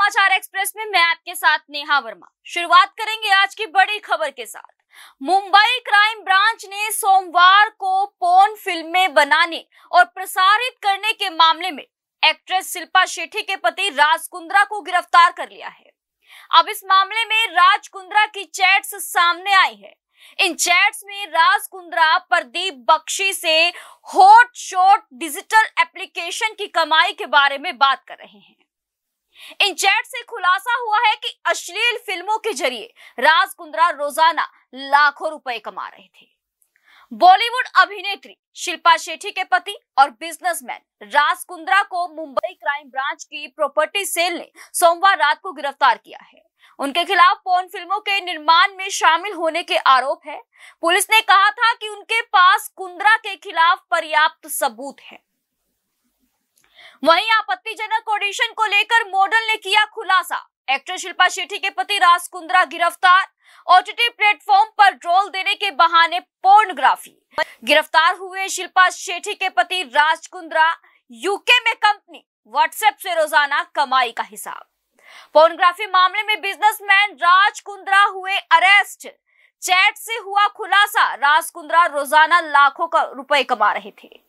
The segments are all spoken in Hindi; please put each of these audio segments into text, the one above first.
समाचार एक्सप्रेस में मैं आपके साथ नेहा वर्मा शुरुआत करेंगे आज की बड़ी खबर के साथ मुंबई क्राइम ब्रांच ने सोमवार को पोन फिल्में बनाने और प्रसारित करने के मामले में एक्ट्रेस शिल्पा शेट्टी के पति राज कुंद्रा को गिरफ्तार कर लिया है अब इस मामले में राज कुंद्रा की चैट्स सामने आई है इन चैट्स में राज कुंद्रा प्रदीप बख्शी से हॉट शॉट डिजिटल एप्लीकेशन की कमाई के बारे में बात कर रहे हैं इन चैट से खुलासा हुआ है कि अश्लील फिल्मों के जरिए राज कुंद्रा रोजाना लाखों रुपए कमा रहे थे बॉलीवुड अभिनेत्री शिल्पा शेट्टी के पति और बिजनेसमैन राज कुंद्रा को मुंबई क्राइम ब्रांच की प्रॉपर्टी सेल ने सोमवार रात को गिरफ्तार किया है उनके खिलाफ पोर्न फिल्मों के निर्माण में शामिल होने के आरोप है पुलिस ने कहा था कि उनके पास कुंद्रा के खिलाफ पर्याप्त सबूत है वहीं आपत्तिजनक ऑडिशन को लेकर मॉडल ने किया खुलासा एक्टर शिल्पा शेट्टी के पति राज कुंद्रा गिरफ्तार ओटीटी प्लेटफॉर्म पर रोल देने के बहाने पोर्नोग्राफी गिरफ्तार हुए शिल्पा शेट्टी के पति राज कुंद्रा यूके में कंपनी व्हाट्सएप से रोजाना कमाई का हिसाब पोर्नोग्राफी मामले में बिजनेसमैन राज कुंद्रा हुए अरेस्ट चैट से हुआ खुलासा राज कुंद्रा रोजाना लाखों का रुपए कमा रहे थे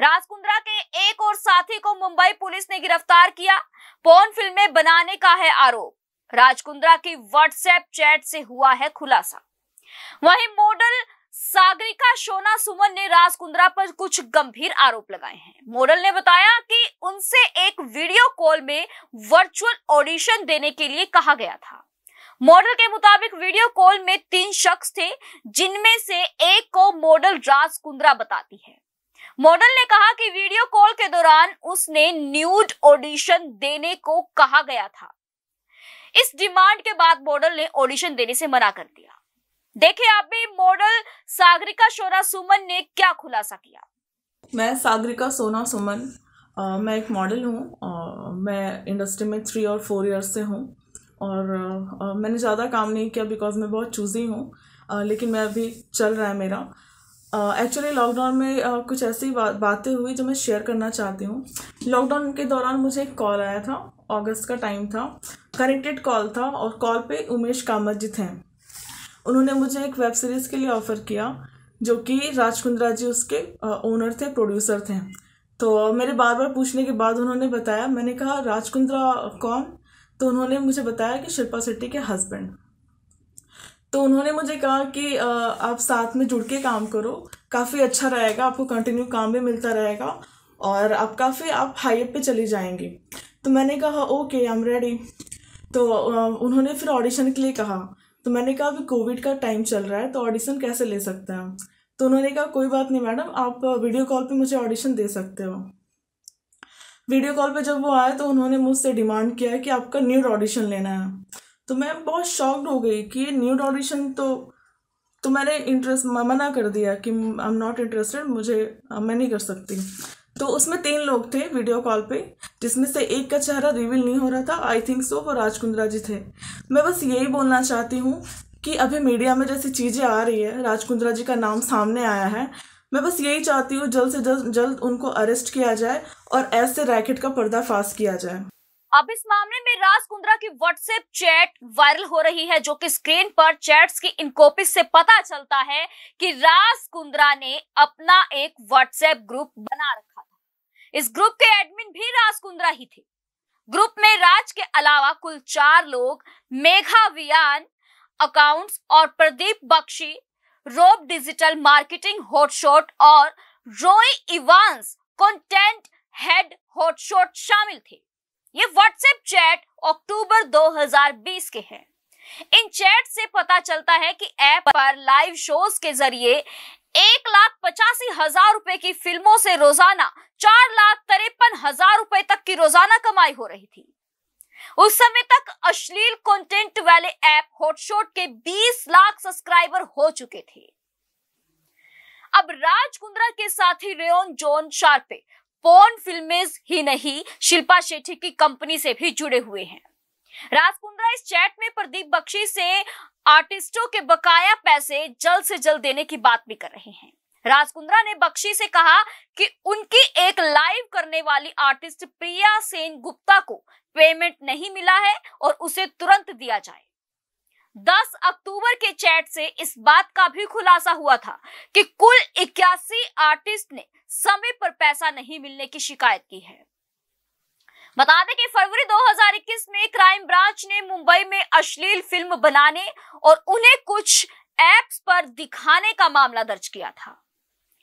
राजकुंद्रा के एक और साथी को मुंबई पुलिस ने गिरफ्तार किया पोन फिल्में बनाने का है आरोप राजकुंद्रा की व्हाट्सएप चैट से हुआ है खुलासा वहीं मॉडल सागरिका सोना सुमन ने राजकुंद्रा पर कुछ गंभीर आरोप लगाए हैं मॉडल ने बताया कि उनसे एक वीडियो कॉल में वर्चुअल ऑडिशन देने के लिए कहा गया था मॉडल के मुताबिक वीडियो कॉल में तीन शख्स थे जिनमें से एक को मॉडल राजकुंद्रा बताती है मॉडल ने कहा कि वीडियो कॉल के दौरान उसने न्यूड ऑडिशन देने को कहा गया था इस डिमांड के बाद मॉडल ने ऑडिशन देने से मना कर दिया देखिए आप भी मॉडल सागरिका सोना सुमन ने क्या खुलासा किया मैं सागरिका सोना सुमन आ, मैं एक मॉडल हूँ मैं इंडस्ट्री में थ्री और फोर इयर्स से हूँ और आ, मैंने ज़्यादा काम नहीं किया बिकॉज मैं बहुत चूज़ी हूँ लेकिन मैं अभी चल रहा है मेरा एक्चुअली uh, लॉकडाउन में uh, कुछ ऐसी बा, बातें हुई जो मैं शेयर करना चाहती हूँ लॉकडाउन के दौरान मुझे एक कॉल आया था अगस्त का टाइम था कनेक्टेड कॉल था और कॉल पे उमेश कामत जी थे उन्होंने मुझे एक वेब सीरीज़ के लिए ऑफ़र किया जो कि राजकुंद्रा जी उसके ओनर थे प्रोड्यूसर थे तो मेरे बार बार पूछने के बाद उन्होंने बताया मैंने कहा राजकुंद्रा कौन तो उन्होंने मुझे बताया कि शिल्पा शेट्टी के हस्बैंड तो उन्होंने मुझे कहा कि आप साथ में जुड़ के काम करो काफ़ी अच्छा रहेगा आपको कंटिन्यू काम भी मिलता रहेगा और आप काफ़ी आप हाई पे चली जाएंगी तो मैंने कहा ओके आई एम रेडी तो उन्होंने फिर ऑडिशन के लिए कहा तो मैंने कहा अभी कोविड का टाइम चल रहा है तो ऑडिशन कैसे ले सकते हैं तो उन्होंने कहा कोई बात नहीं मैडम आप वीडियो कॉल पे मुझे ऑडिशन दे सकते हो वीडियो कॉल पे जब वो आए तो उन्होंने मुझसे डिमांड किया कि आपका न्यूड ऑडिशन लेना है तो मैं बहुत शॉक्ड हो गई कि ये न्यूड ऑडिशन तो तो मैंने इंटरेस्ट मना कर दिया कि आई एम नॉट इंटरेस्टेड मुझे मैं नहीं कर सकती तो उसमें तीन लोग थे वीडियो कॉल पे जिसमें से एक का चेहरा रिवील नहीं हो रहा था आई थिंक सो वो राजकुंद्रा जी थे मैं बस यही बोलना चाहती हूँ कि अभी मीडिया में जैसी चीज़ें आ रही है राजकुंद्रा जी का नाम सामने आया है मैं बस यही चाहती हूँ जल्द से जल्द जल्द उनको अरेस्ट किया जाए और ऐसे रैकेट का पर्दाफाश किया जाए अब इस मामले में राज कुंद्रा की व्हाट्सएप चैट वायरल हो रही है जो कि स्क्रीन पर चैट्स की इनकोपिस से पता चलता है कि राज कुंद्रा ने अपना एक व्हाट्सएप ग्रुप बना रखा था इस ग्रुप के एडमिन भी राज कुंद्रा ही थे ग्रुप में राज के अलावा कुल चार लोग मेघा वियान अकाउंट्स और प्रदीप बख्शी रोब डिजिटल मार्केटिंग हॉटशॉट और रोई इवांस कंटेंट हेड हॉटशॉट शामिल थे ये व्हाट्सएप चैट अक्टूबर 2020 के हैं इन चैट से पता चलता है कि ऐप पर लाइव शोज के जरिए एक लाख पचासी हजार रुपए की फिल्मों से रोजाना चार लाख तिरपन हजार रुपए तक की रोजाना कमाई हो रही थी उस समय तक अश्लील कंटेंट वाले ऐप हॉटशॉट के 20 लाख सब्सक्राइबर हो चुके थे अब राज कुंद्रा के साथी रेन जोन शार्पे पोर्न फिल्में ही नहीं शिल्पा शेट्टी की कंपनी से भी जुड़े हुए हैं राजकुंद्रा इस चैट में प्रदीप बख्शी से आर्टिस्टों के बकाया पैसे जल्द से जल्द देने की बात भी कर रहे हैं राजकुंद्रा ने बख्शी से कहा कि उनकी एक लाइव करने वाली आर्टिस्ट प्रिया सेन गुप्ता को पेमेंट नहीं मिला है और उसे तुरंत दिया जाए 10 अक्टूबर के चैट से इस बात का भी खुलासा हुआ था कि कुल इक्यासी आर्टिस्ट ने समय पर पैसा नहीं मिलने की शिकायत की है बता दें कि फरवरी 2021 में क्राइम ब्रांच ने मुंबई में अश्लील फिल्म बनाने और उन्हें कुछ एप्स पर दिखाने का मामला दर्ज किया था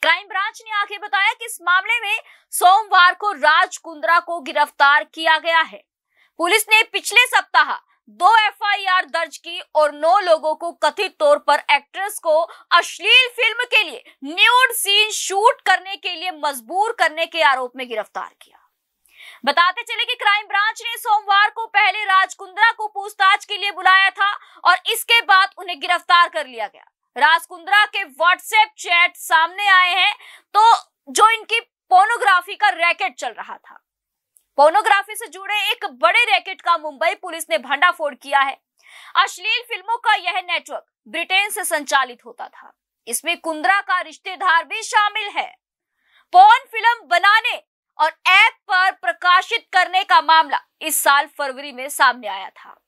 क्राइम ब्रांच ने आगे बताया कि इस मामले में सोमवार को राज कुंद्रा को गिरफ्तार किया गया है पुलिस ने पिछले सप्ताह दो एफआईआर दर्ज की और नौ लोगों को कथित तौर पर एक्ट्रेस को अश्लील फिल्म के लिए न्यूड सीन शूट करने के लिए मजबूर करने के आरोप में गिरफ्तार किया बताते चले कि क्राइम ब्रांच ने सोमवार को पहले राजकुंद्रा को पूछताछ के लिए बुलाया था और इसके बाद उन्हें गिरफ्तार कर लिया गया राजकुंद्रा के व्हाट्सएप चैट सामने आए हैं तो जो इनकी पोर्नोग्राफी का रैकेट चल रहा था पोर्नोग्राफी से जुड़े एक बड़े रैकेट का मुंबई पुलिस ने भंडाफोड़ किया है अश्लील फिल्मों का यह नेटवर्क ब्रिटेन से संचालित होता था इसमें कुंद्रा का रिश्तेदार भी शामिल है पोर्न फिल्म बनाने और ऐप पर प्रकाशित करने का मामला इस साल फरवरी में सामने आया था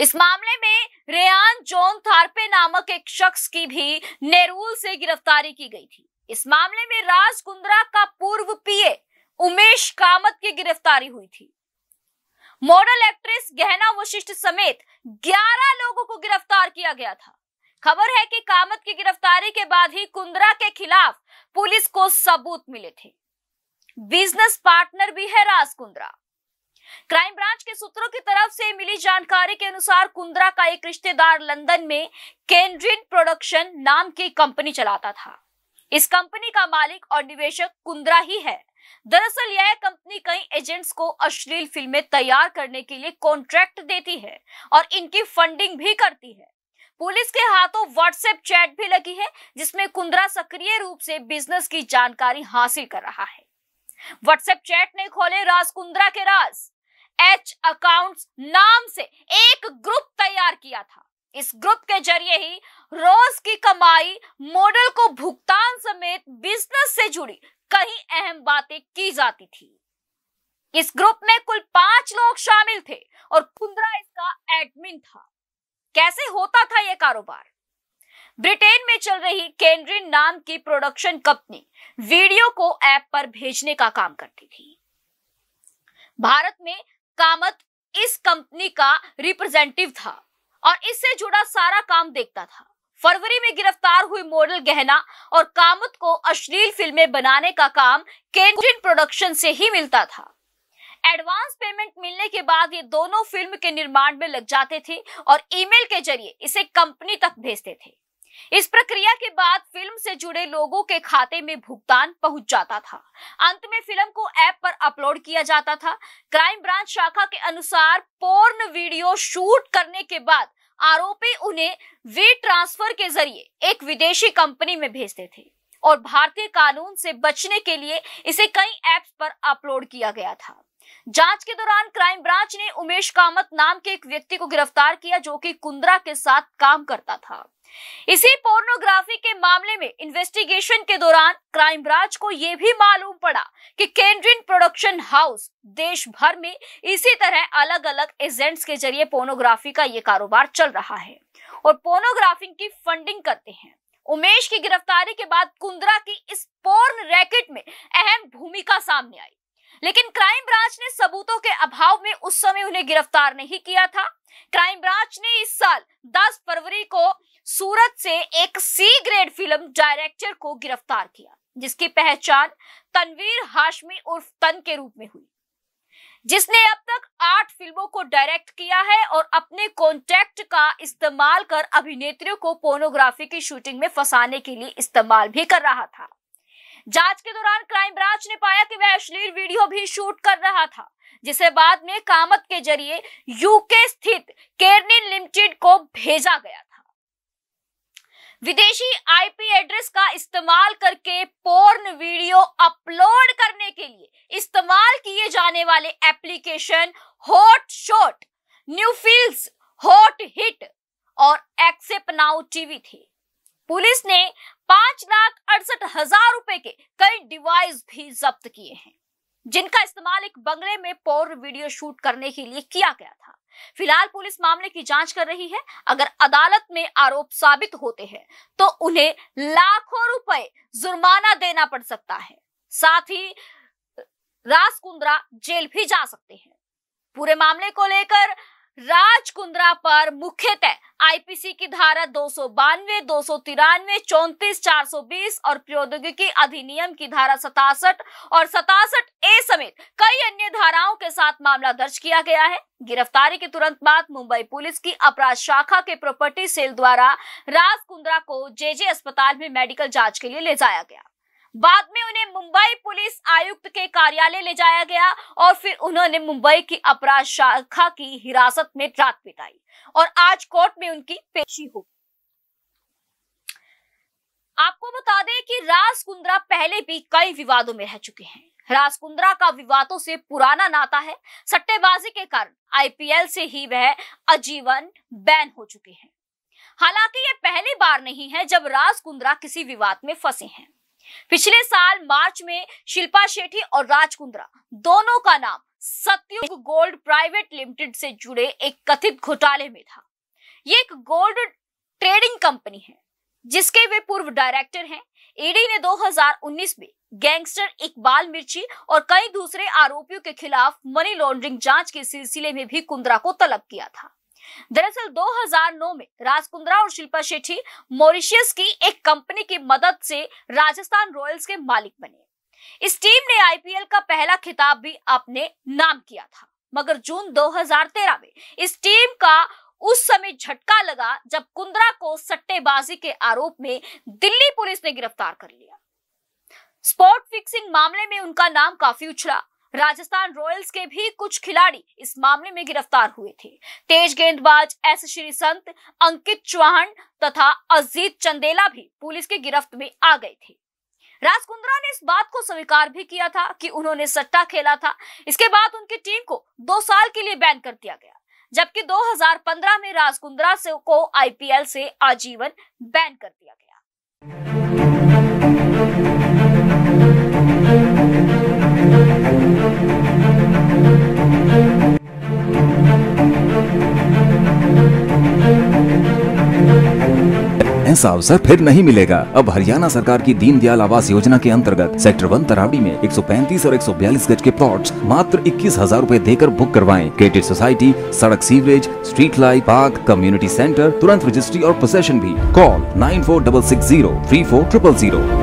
इस मामले में रेयान जोन थारपे नामक एक शख्स की भी नेरूल से गिरफ्तारी की गई थी इस मामले में राज कुंद्रा का पूर्व पीए उमेश कामत की गिरफ्तारी हुई थी मॉडल एक्ट्रेस गहना वशिष्ठ समेत 11 लोगों को गिरफ्तार किया गया था खबर है कि कामत की गिरफ्तारी के बाद ही कुंद्रा के खिलाफ पुलिस को सबूत मिले थे बिजनेस पार्टनर भी है राज कुंद्रा क्राइम ब्रांच के सूत्रों की तरफ से मिली जानकारी के अनुसार कुंद्रा का एक रिश्तेदार लंदन में केंड्रिन प्रोडक्शन नाम की कंपनी चलाता था इस कंपनी का मालिक और निवेशक कुंद्रा ही है दरअसल यह कंपनी कई एजेंट्स को अश्लील फिल्में तैयार करने के लिए कॉन्ट्रैक्ट देती है और इनकी फंडिंग भी करती है पुलिस के हाथों व्हाट्सएप चैट भी लगी है जिसमें कुंद्रा सक्रिय रूप से बिजनेस की जानकारी हासिल कर रहा है व्हाट्सएप चैट ने खोले राज कुंद्रा के राज एच अकाउंट्स नाम से एक ग्रुप तैयार किया था इस ग्रुप के जरिए ही रोज की कमाई मॉडल को भुगतान समेत बिजनेस से जुड़ी कई अहम बातें की जाती थी इस ग्रुप में कुल पांच लोग शामिल थे और कुंद्रा इसका एडमिन था कैसे होता था यह कारोबार ब्रिटेन में चल रही केंड्रिन नाम की प्रोडक्शन कंपनी वीडियो को ऐप पर भेजने का काम करती थी भारत में कामत इस कंपनी का रिप्रेजेंटेटिव था और इससे जुड़ा सारा काम देखता था फरवरी में गिरफ्तार हुई मॉडल गहना और कामत को अश्लील फिल्में बनाने का काम केंद्रीन प्रोडक्शन से ही मिलता था एडवांस पेमेंट मिलने के बाद ये दोनों फिल्म के निर्माण में लग जाते थे और ईमेल के जरिए इसे कंपनी तक भेजते थे इस प्रक्रिया के बाद फिल्म से जुड़े लोगों के खाते में भुगतान पहुंच जाता था अंत में फिल्म को ऐप पर अपलोड किया जाता था क्राइम ब्रांच शाखा के अनुसार पोर्न वीडियो शूट करने के बाद आरोपी उन्हें वी ट्रांसफर के जरिए एक विदेशी कंपनी में भेजते थे और भारतीय कानून से बचने के लिए इसे कई ऐप्स पर अपलोड किया गया था जांच के दौरान क्राइम ब्रांच ने उमेश कामत नाम के एक व्यक्ति को गिरफ्तार किया जो कि कुंद्रा के साथ काम करता था इसी पोर्नोग्राफी के मामले में इन्वेस्टिगेशन के दौरान क्राइम ब्रांच को यह भी मालूम पड़ा कि केंड्रिन प्रोडक्शन हाउस देश भर में इसी तरह अलग अलग एजेंट्स के जरिए पोर्नोग्राफी का ये कारोबार चल रहा है और पोर्नोग्राफी की फंडिंग करते हैं उमेश की गिरफ्तारी के बाद कुंद्रा की इस पोर्न रैकेट में अहम भूमिका सामने आई लेकिन क्राइम ब्रांच ने सबूतों के अभाव में उस समय उन्हें गिरफ्तार नहीं किया था क्राइम ब्रांच ने इस साल 10 फरवरी को सूरत से एक सी ग्रेड फिल्म डायरेक्टर को गिरफ्तार किया जिसकी पहचान तनवीर हाशमी उर्फ तन के रूप में हुई जिसने अब तक आठ फिल्मों को डायरेक्ट किया है और अपने कॉन्टैक्ट का इस्तेमाल कर अभिनेत्रियों को पोर्नोग्राफी की शूटिंग में फंसाने के लिए इस्तेमाल भी कर रहा था जांच के दौरान क्राइम ब्रांच ने पाया कि वह अश्लील वीडियो भी शूट कर रहा था जिसे बाद में कामत के जरिए यूके स्थित केरनी लिमिटेड को भेजा गया था विदेशी आईपी एड्रेस का इस्तेमाल करके पोर्न वीडियो अपलोड करने के लिए इस्तेमाल किए जाने वाले application hot shot new field hot hit और एक्सेप नाउ टीवी थी पुलिस ने पांच लाख अड़सठ हजार रुपए के कई डिवाइस भी जब्त किए हैं जिनका इस्तेमाल एक बंगले में पोर्न वीडियो शूट करने के लिए किया गया था फिलहाल पुलिस मामले की जांच कर रही है अगर अदालत में आरोप साबित होते हैं तो उन्हें लाखों रुपए जुर्माना देना पड़ सकता है साथ ही रासकुंद्रा जेल भी जा सकते हैं पूरे मामले को लेकर राज कुंद्रा पर मुख्यतः आईपीसी की धारा दो सौ बानवे दो सौ तिरानवे चौंतीस चार सौ बीस और प्रौद्योगिकी अधिनियम की धारा सतासठ और सतासठ ए समेत कई अन्य धाराओं के साथ मामला दर्ज किया गया है गिरफ्तारी के तुरंत बाद मुंबई पुलिस की अपराध शाखा के प्रॉपर्टी सेल द्वारा राज कुंद्रा को जेजे अस्पताल में मेडिकल जांच के लिए ले जाया गया बाद में उन्हें मुंबई पुलिस आयुक्त के कार्यालय ले जाया गया और फिर उन्होंने मुंबई की अपराध शाखा की हिरासत में रात बिताई और आज कोर्ट में उनकी पेशी हो आपको बता दें कि राज कुंद्रा पहले भी कई विवादों में रह चुके हैं राज कुंद्रा का विवादों से पुराना नाता है सट्टेबाजी के कारण आईपीएल से ही वह आजीवन बैन हो चुके हैं हालांकि ये पहली बार नहीं है जब राज कुंद्रा किसी विवाद में फंसे हैं पिछले साल मार्च में शिल्पा शेट्टी और राजकुंद्रा दोनों का नाम सत्युग गोल्ड प्राइवेट लिमिटेड से जुड़े एक कथित घोटाले में था ये एक गोल्ड ट्रेडिंग कंपनी है जिसके वे पूर्व डायरेक्टर हैं ईडी ने 2019 में गैंगस्टर इकबाल मिर्ची और कई दूसरे आरोपियों के खिलाफ मनी लॉन्ड्रिंग जांच के सिलसिले में भी कुंद्रा को तलब किया था दरअसल 2009 में राजकुंद्रा और शिल्पा शेट्टी मॉरिशियस की एक कंपनी की मदद से राजस्थान रॉयल्स के मालिक बने इस टीम ने आईपीएल का पहला खिताब भी अपने नाम किया था मगर जून 2013 में इस टीम का उस समय झटका लगा जब कुंद्रा को सट्टेबाजी के आरोप में दिल्ली पुलिस ने गिरफ्तार कर लिया स्पॉट फिक्सिंग मामले में उनका नाम काफी उछला राजस्थान रॉयल्स के भी कुछ खिलाड़ी इस मामले में गिरफ्तार हुए थे तेज गेंदबाज एस श्री संत अंकित चौहान तथा अजीत चंदेला भी पुलिस के गिरफ्त में आ गए थे राजकुंद्रा ने इस बात को स्वीकार भी किया था कि उन्होंने सट्टा खेला था इसके बाद उनकी टीम को दो साल के लिए बैन कर दिया गया जबकि 2015 में राजकुंद्रा से को आईपीएल से आजीवन बैन कर दिया गया ऐसा अवसर फिर नहीं मिलेगा अब हरियाणा सरकार की दीनदयाल आवास योजना के अंतर्गत सेक्टर वन तरावड़ी में 135 और 142 गज के प्लॉट्स मात्र इक्कीस हजार रूपए देकर बुक करवाएं। क्रेडिट सोसाइटी सड़क sewerage street light park community centre तुरंत रजिस्ट्री और प्रोसेशन भी call nine four double six zero three four triple zero